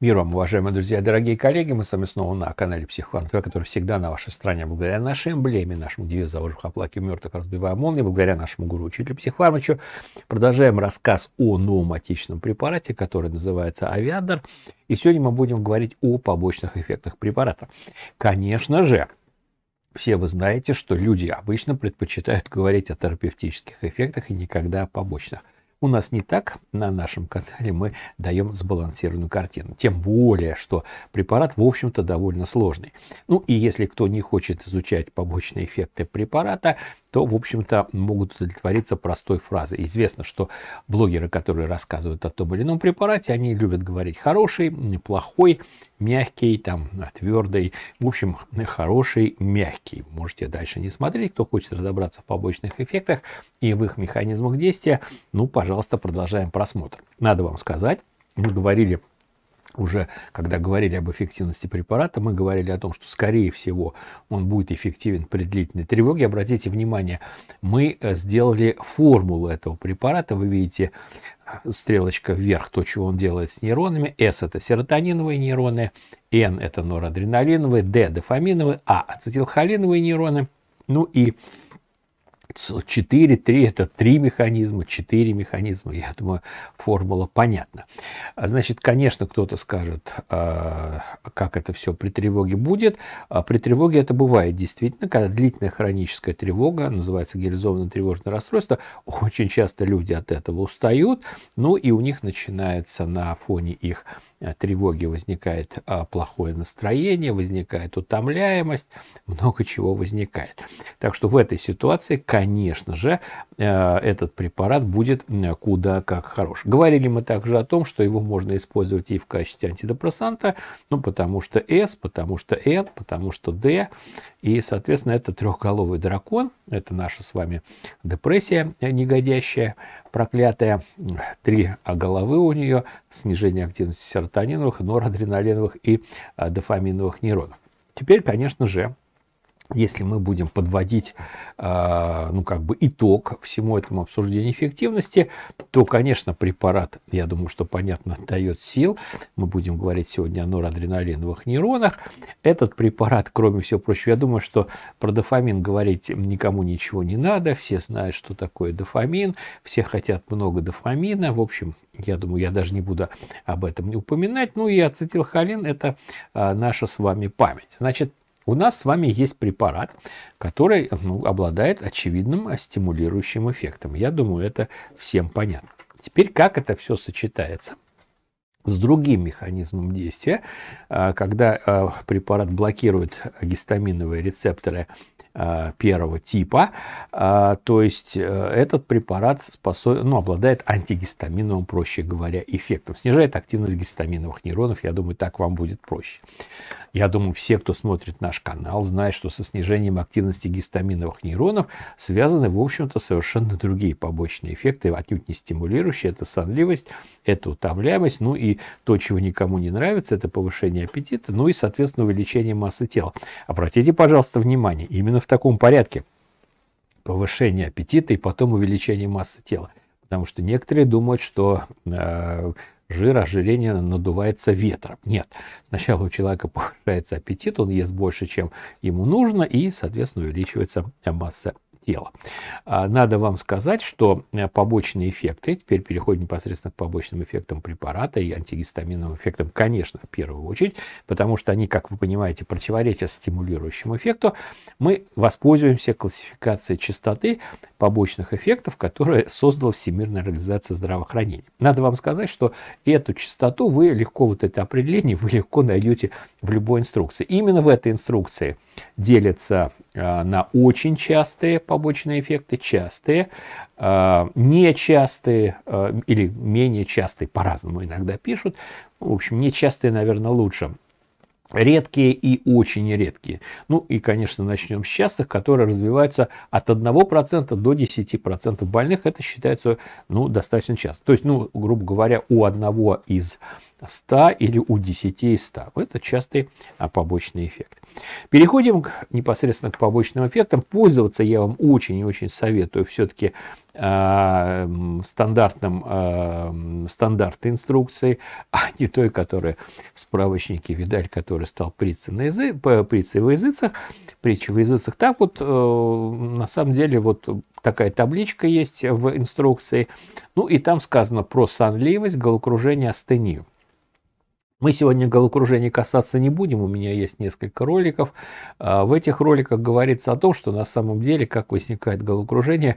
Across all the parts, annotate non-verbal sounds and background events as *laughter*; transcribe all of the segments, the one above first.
Мир вам, уважаемые друзья, дорогие коллеги. Мы с вами снова на канале Психфарм ТВ, который всегда на вашей стороне, благодаря нашей эмблеме, нашему девизу «Завожу оплаки мертвых, разбивая молнии», благодаря нашему гуру-учителю Психфармычу. Продолжаем рассказ о новом отечественном препарате, который называется «Авиадор». И сегодня мы будем говорить о побочных эффектах препарата. Конечно же, все вы знаете, что люди обычно предпочитают говорить о терапевтических эффектах и никогда о побочных. У нас не так на нашем канале мы даем сбалансированную картину. Тем более, что препарат, в общем-то, довольно сложный. Ну и если кто не хочет изучать побочные эффекты препарата, то, в общем-то, могут удовлетвориться простой фразой. Известно, что блогеры, которые рассказывают о том или ином препарате, они любят говорить хороший, неплохой, мягкий, там, «а, твердый. В общем, хороший, мягкий. Можете дальше не смотреть. Кто хочет разобраться в побочных эффектах и в их механизмах действия, ну, пожалуйста, продолжаем просмотр. Надо вам сказать, мы говорили уже когда говорили об эффективности препарата, мы говорили о том, что, скорее всего, он будет эффективен при длительной тревоге. Обратите внимание, мы э, сделали формулу этого препарата. Вы видите, э, стрелочка вверх, то, чего он делает с нейронами. S – это серотониновые нейроны, N – это норадреналиновые, D – дофаминовые, A а – ацетилхолиновые нейроны. Ну и 4, 3 это 3 механизма, 4 механизма, я думаю, формула понятна. А значит, конечно, кто-то скажет, а, как это все при тревоге будет. А при тревоге это бывает действительно, когда длительная хроническая тревога, называется генерализованное тревожное расстройство, очень часто люди от этого устают, ну и у них начинается на фоне их Э, тревоги возникает а, плохое настроение, возникает утомляемость, много чего возникает. Так что в этой ситуации, конечно же, э, этот препарат будет куда как хорош. Говорили мы также о том, что его можно использовать и в качестве антидепрессанта, ну, потому что S, потому что N, потому что D, и, соответственно, это трехголовый дракон, это наша с вами депрессия негодящая, проклятая, три а, головы у нее, снижение активности серотониновых, норадреналиновых и а, дофаминовых нейронов. Теперь, конечно же, если мы будем подводить э, ну, как бы итог всему этому обсуждению эффективности, то, конечно, препарат, я думаю, что понятно, дает сил. Мы будем говорить сегодня о норадреналиновых нейронах. Этот препарат, кроме всего прочего, я думаю, что про дофамин говорить никому ничего не надо. Все знают, что такое дофамин. Все хотят много дофамина. В общем, я думаю, я даже не буду об этом не упоминать. Ну и ацетилхолин – это э, наша с вами память. Значит, у нас с вами есть препарат, который ну, обладает очевидным стимулирующим эффектом. Я думаю, это всем понятно. Теперь как это все сочетается? с другим механизмом действия, а, когда а, препарат блокирует гистаминовые рецепторы а, первого типа, то есть э, этот препарат способен, ну, обладает антигистаминовым, проще говоря, эффектом, снижает активность гистаминовых нейронов, я думаю, так вам будет проще. Я думаю, все, кто смотрит наш канал, знают, что со снижением активности гистаминовых нейронов связаны, в общем-то, совершенно другие побочные эффекты, отнюдь не стимулирующие, это сонливость, это утомляемость, ну и то, чего никому не нравится, это повышение аппетита, ну и, соответственно, увеличение массы тела. Обратите, пожалуйста, внимание, именно в таком порядке повышение аппетита и потом увеличение массы тела. Потому что некоторые думают, что э, жир, ожирение надувается ветром. Нет, сначала у человека *laughs* повышается аппетит, он ест больше, чем ему нужно, и, соответственно, увеличивается масса тела. Надо вам сказать, что э, побочные эффекты, теперь переходим непосредственно к побочным эффектам препарата и антигистаминовым эффектам, конечно, в первую очередь, потому что они, как вы понимаете, противоречат стимулирующему эффекту, мы воспользуемся классификацией частоты побочных эффектов, которые создала Всемирная организация здравоохранения. Надо вам сказать, что эту частоту вы легко, вот это определение, вы легко найдете в любой инструкции. Именно в этой инструкции делится Э, на очень частые побочные эффекты, частые, э, нечастые э, или менее частые, по-разному иногда пишут. В общем, нечастые, наверное, лучше редкие и очень редкие. Ну и, конечно, начнем с частых, которые развиваются от 1% до 10% больных. Это считается ну, достаточно часто. То есть, ну, грубо говоря, у одного из 100 или у 10 из 100. Это частый а, побочный эффект. Переходим к, непосредственно к побочным эффектам. Пользоваться я вам очень и очень советую все-таки а, стандартным, а, стандартной инструкции, *laughs* а не той, которая в справочнике, видаль, который стал притцей, на язы, притцей в языцах, притчи в языцах. Так вот, э, на самом деле, вот такая табличка есть в инструкции. Ну и там сказано про сонливость, головокружение, астению. Мы сегодня головокружения касаться не будем, у меня есть несколько роликов. А в этих роликах говорится о том, что на самом деле, как возникает головокружение,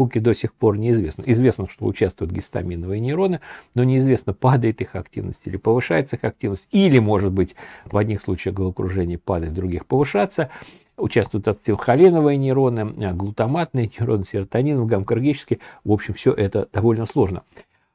науке до сих пор неизвестно. Известно, что участвуют гистаминовые нейроны, но неизвестно, падает их активность или повышается их активность, или, может быть, в одних случаях головокружение падает, в других повышаться. Участвуют ацетилхолиновые нейроны, а, глутаматные нейроны, серотонин, гамкоргические. В общем, все это довольно сложно.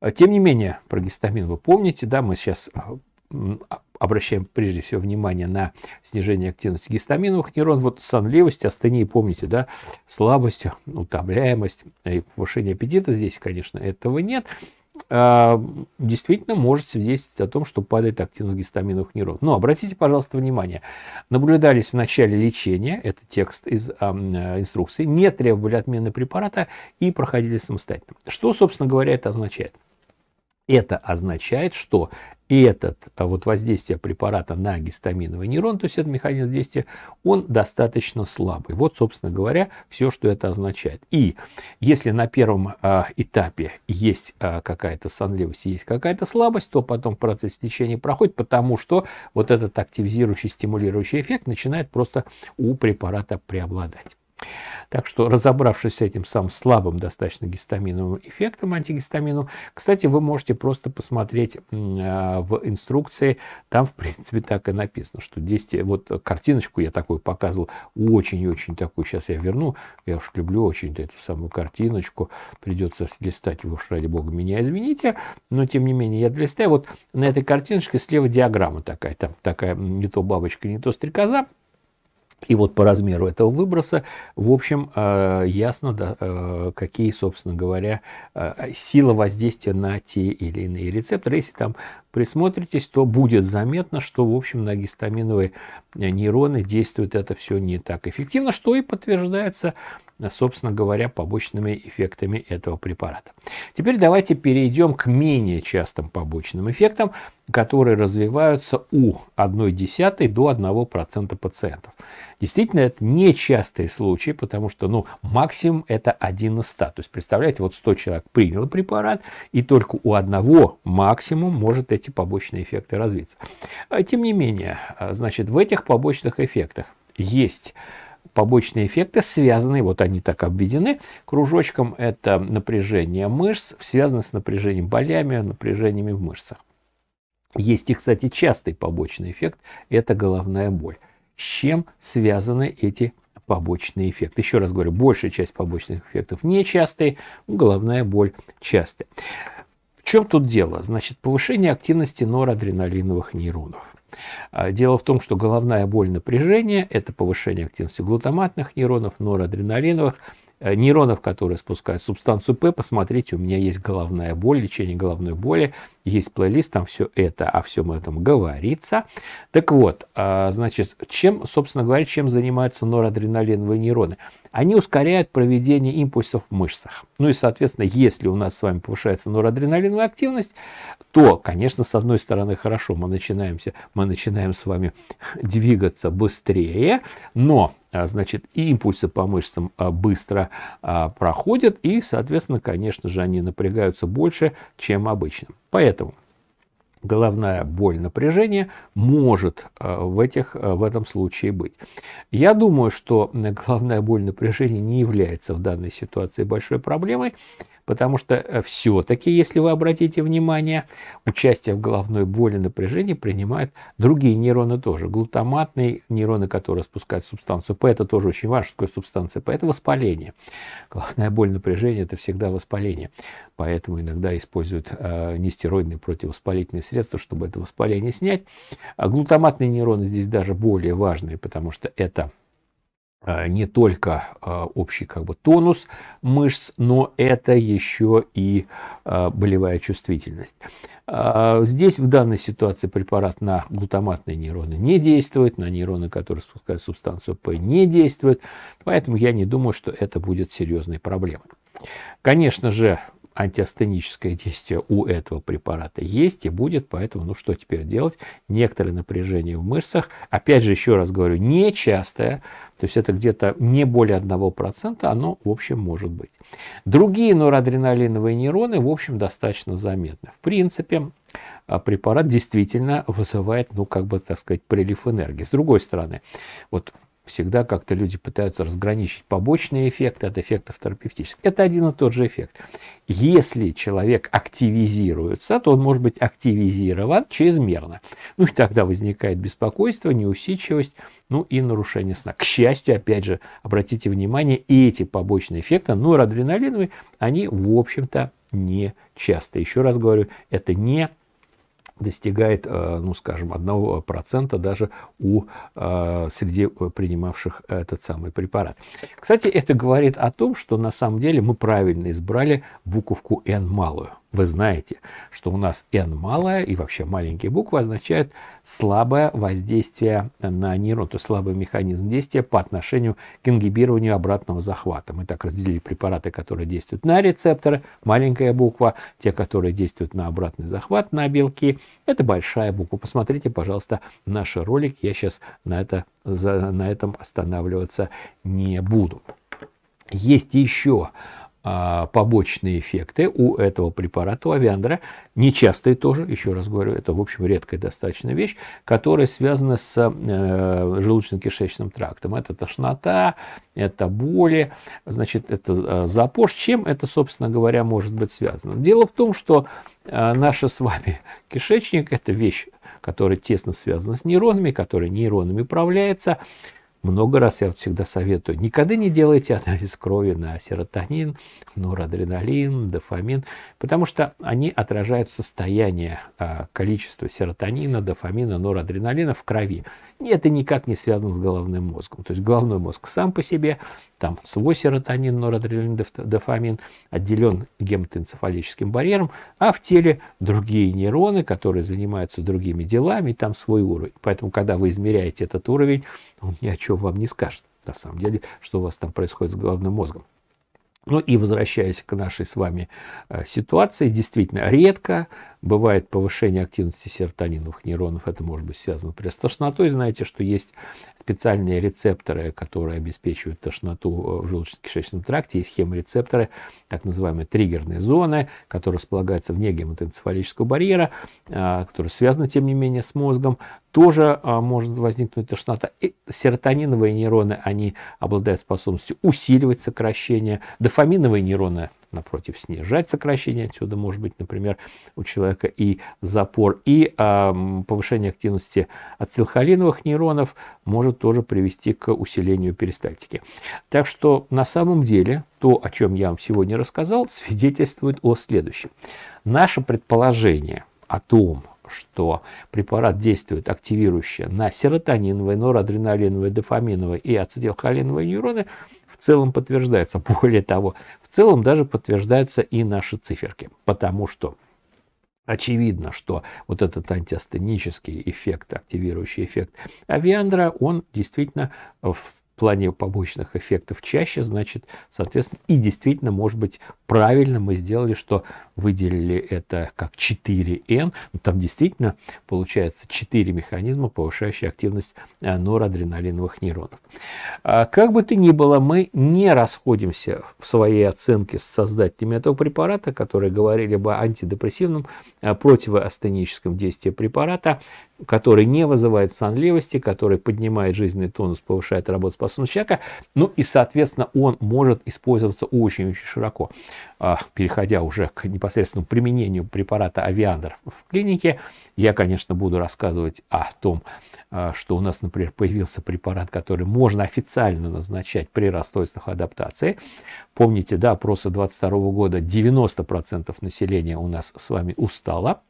А, тем не менее, про гистамин вы помните, да, мы сейчас а, обращаем прежде всего внимание на снижение активности гистаминовых нейронов. Вот сонливость, астении, помните, да, слабость, утомляемость и повышение аппетита здесь, конечно, этого нет а, действительно может свидетельствовать о том, что падает активность гистаминовых нейронов. Но обратите, пожалуйста, внимание, наблюдались в начале лечения, это текст из э, инструкции, не требовали отмены препарата и проходили самостоятельно. Что, собственно говоря, это означает? Это означает, что и этот а вот воздействие препарата на гистаминовый нейрон, то есть этот механизм действия, он достаточно слабый. Вот, собственно говоря, все, что это означает. И если на первом а, этапе есть а, какая-то сонливость, есть какая-то слабость, то потом процесс лечения проходит, потому что вот этот активизирующий, стимулирующий эффект начинает просто у препарата преобладать. Так что, разобравшись с этим самым слабым достаточно гистаминовым эффектом, антигистамину, кстати, вы можете просто посмотреть а, в инструкции, там, в принципе, так и написано, что действие, вот картиночку я такую показывал, очень-очень такую, сейчас я верну, я уж люблю очень эту самую картиночку, придется листать, вы уж ради бога меня извините, но тем не менее я листаю, вот на этой картиночке слева диаграмма такая, там такая не то бабочка, не то стрекоза, и вот по размеру этого выброса, в общем, э, ясно, да, э, какие, собственно говоря, э, сила воздействия на те или иные рецепторы. Если там присмотритесь, то будет заметно, что, в общем, на гистаминовые нейроны действует это все не так эффективно, что и подтверждается Э, собственно говоря, побочными эффектами этого препарата. Теперь давайте перейдем к менее частым побочным эффектам, которые развиваются у 1,1 до 1% пациентов. Действительно, это не частые случаи, потому что ну, максимум это 1 из 100. То есть, представляете, вот 100 человек принял препарат, и только у одного максимум может эти побочные эффекты развиться. А тем не менее, э, значит, в этих побочных эффектах есть побочные эффекты связаны, вот они так обведены, кружочком это напряжение мышц, связано с напряжением болями, напряжениями в мышцах. Есть и, кстати, частый побочный эффект, это головная боль. С чем связаны эти побочные эффекты. Еще раз говорю, большая часть побочных эффектов нечастые, головная боль частая. В чем тут дело? Значит, повышение активности норадреналиновых нейронов. А, дело в том, что головная боль напряжения – это повышение активности глутаматных нейронов, норадреналиновых, э, нейронов, которые спускают субстанцию П. Посмотрите, у меня есть головная боль, лечение головной боли. Есть плейлист, там все это, о всем этом говорится. Так вот, а, значит, чем, собственно говоря, чем занимаются норадреналиновые нейроны? Они ускоряют проведение импульсов в мышцах. Ну и, соответственно, если у нас с вами повышается норадреналиновая активность, то, конечно, с одной стороны, хорошо, мы, начинаемся, мы начинаем с вами двигаться быстрее, но а, значит, и импульсы по мышцам а, быстро проходят, и, соответственно, конечно же, они напрягаются больше, чем обычно. Поэтому головная боль, напряжение может э, в, этих, э, в этом случае быть. Я думаю, что э, головная боль, напряжение не является в данной ситуации большой проблемой. Потому что э, все-таки, если вы обратите внимание, участие в головной боли напряжении принимают другие нейроны тоже. Глутаматные нейроны, которые спускают субстанцию П, это тоже очень важно, что такое субстанция П, это воспаление. Головная боль напряжение – это всегда воспаление. Поэтому иногда используют э, нестероидные противовоспалительные средства, чтобы это воспаление снять. А глутаматные нейроны здесь даже более важные, потому что это Э, не только э, общий как бы тонус мышц, но это еще и э, болевая чувствительность. Здесь в данной ситуации препарат на глутаматные нейроны не действует, на нейроны, которые спускают субстанцию П, не действует, поэтому я не думаю, что это будет серьезной проблемой. Конечно же, антиастеническое действие у этого препарата есть и будет, поэтому ну что теперь делать? Некоторое напряжение в мышцах, опять же еще раз говорю, нечастое, то есть это где-то не более 1%, оно в общем может быть. Другие норадреналиновые нейроны в общем достаточно заметны. В принципе, а, препарат действительно вызывает, ну как бы так сказать, прилив энергии. С другой стороны, вот всегда как-то люди пытаются разграничить побочные эффекты от эффектов терапевтических. Это один и тот же эффект. Если человек активизируется, то он может быть активизирован чрезмерно. Ну и тогда возникает беспокойство, неусидчивость, ну и нарушение сна. К счастью, опять же, обратите внимание, и эти побочные эффекты, норадреналиновые, они, в общем-то, не часто. Еще раз говорю, это не достигает, э, ну скажем, 1% даже у, э, среди принимавших этот самый препарат. Кстати, это говорит о том, что на самом деле мы правильно избрали буковку N малую. Вы знаете, что у нас N малая и вообще маленькие буквы означают слабое воздействие на нейрон, то есть слабый механизм действия по отношению к ингибированию обратного захвата. Мы так разделили препараты, которые действуют на рецепторы, маленькая буква, те, которые действуют на обратный захват, на белки, это большая буква. Посмотрите, пожалуйста, наш ролик, я сейчас на, это, за, на этом останавливаться не буду. Есть еще а, побочные эффекты у этого препарата, у авиандра, нечастые тоже, еще раз говорю, это, в общем, редкая достаточно вещь, которая связана с э, желудочно-кишечным трактом. Это тошнота, это боли, значит, это э, запор. С чем это, собственно говоря, может быть связано? Дело в том, что э, наша с вами *laughs* кишечник – это вещь, которая тесно связана с нейронами, которая нейронами управляется, много раз я всегда советую, никогда не делайте анализ крови на серотонин, норадреналин, дофамин, потому что они отражают состояние а, количества серотонина, дофамина, норадреналина в крови. И это никак не связано с головным мозгом. То есть головной мозг сам по себе, там свой серотонин, норадреналин, дофамин, отделен гематоэнцефалическим барьером, а в теле другие нейроны, которые занимаются другими делами, там свой уровень. Поэтому, когда вы измеряете этот уровень, он ни о чем вам не скажет, на самом деле, что у вас там происходит с головным мозгом. Ну и возвращаясь к нашей с вами э, ситуации, действительно редко бывает повышение активности серотониновых нейронов, это может быть связано, например, с тошнотой. Знаете, что есть специальные рецепторы, которые обеспечивают тошноту э, в желудочно-кишечном тракте, есть рецепторы, так называемые триггерные зоны, которые располагаются вне гематоэнцефалического барьера, э, которые связаны, тем не менее, с мозгом, тоже а, может возникнуть тошнота. И серотониновые нейроны, они обладают способностью усиливать сокращение. Дофаминовые нейроны, напротив, снижать сокращение. Отсюда может быть, например, у человека и запор. И а, повышение активности ацетилхолиновых нейронов может тоже привести к усилению перистальтики. Так что на самом деле то, о чем я вам сегодня рассказал, свидетельствует о следующем. Наше предположение о том, что препарат действует активирующе на серотониновые, норадреналиновые, дофаминовые и ацетилхолиновые нейроны, в целом подтверждается. Более того, в целом даже подтверждаются и наши циферки, потому что Очевидно, что вот этот антиастенический эффект, активирующий эффект авиандра, он действительно в плане побочных эффектов чаще, значит, соответственно, и действительно может быть правильно мы сделали, что выделили это как 4 N, Там действительно получается 4 механизма, повышающие активность э, норадреналиновых нейронов. А, как бы то ни было, мы не расходимся в своей оценке с создателями этого препарата, которые говорили бы о антидепрессивном э, противоастеническом действии препарата, который не вызывает сонливости, который поднимает жизненный тонус, повышает работоспособность человека, ну и, соответственно, он может использоваться очень-очень широко. А, переходя уже к непосредственному применению препарата «Авиандр» в клинике, я, конечно, буду рассказывать о том, а, что у нас, например, появился препарат, который можно официально назначать при расстройствах адаптации. Помните, до опроса 22 года 90% населения у нас с вами устало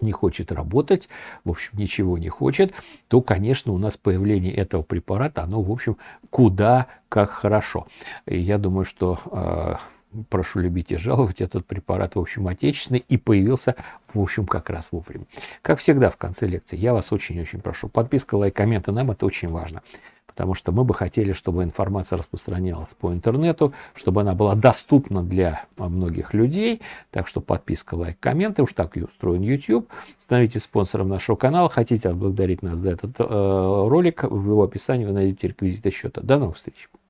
не хочет работать, в общем, ничего не хочет, то, конечно, у нас появление этого препарата, оно, в общем, куда как хорошо. И я думаю, что а, прошу любить и жаловать, этот препарат, в общем, отечественный и появился, в общем, как раз вовремя. Как всегда в конце лекции, я вас очень-очень прошу, подписка, лайк, комменты, нам это очень важно потому что мы бы хотели, чтобы информация распространялась по интернету, чтобы она была доступна для а, многих людей. Так что подписка, лайк, комменты, уж так и устроен YouTube. Становитесь спонсором нашего канала. Хотите отблагодарить нас за этот э, ролик, в его описании вы найдете реквизиты счета. До новых встреч!